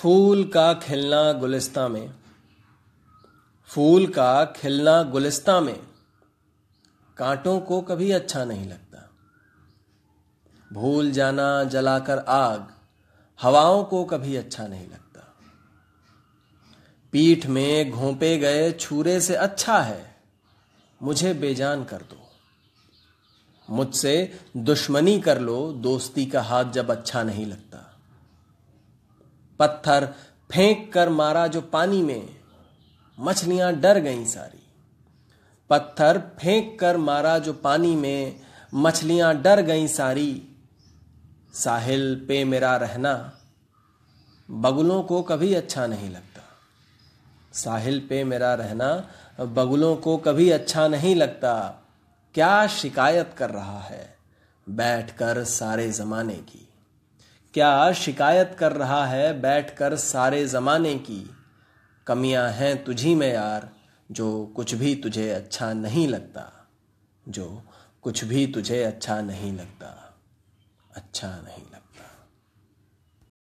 फूल का खिलना गुलिस्ता में फूल का खिलना गुलिस्ता में कांटों को कभी अच्छा नहीं लगता भूल जाना जलाकर आग हवाओं को कभी अच्छा नहीं लगता पीठ में घोंपे गए छूरे से अच्छा है मुझे बेजान कर दो मुझसे दुश्मनी कर लो दोस्ती का हाथ जब अच्छा नहीं लगता पत्थर फेंक कर मारा जो पानी में मछलियां डर गईं सारी पत्थर फेंक कर मारा जो पानी में मछलियां डर गईं सारी साहिल पे मेरा रहना बगुलों को कभी अच्छा नहीं लगता साहिल पे मेरा रहना बगुलों को कभी अच्छा नहीं लगता क्या शिकायत कर रहा है बैठकर सारे जमाने की क्या शिकायत कर रहा है बैठकर सारे ज़माने की कमियां हैं तुझी में यार जो कुछ भी तुझे अच्छा नहीं लगता जो कुछ भी तुझे अच्छा नहीं लगता अच्छा नहीं लगता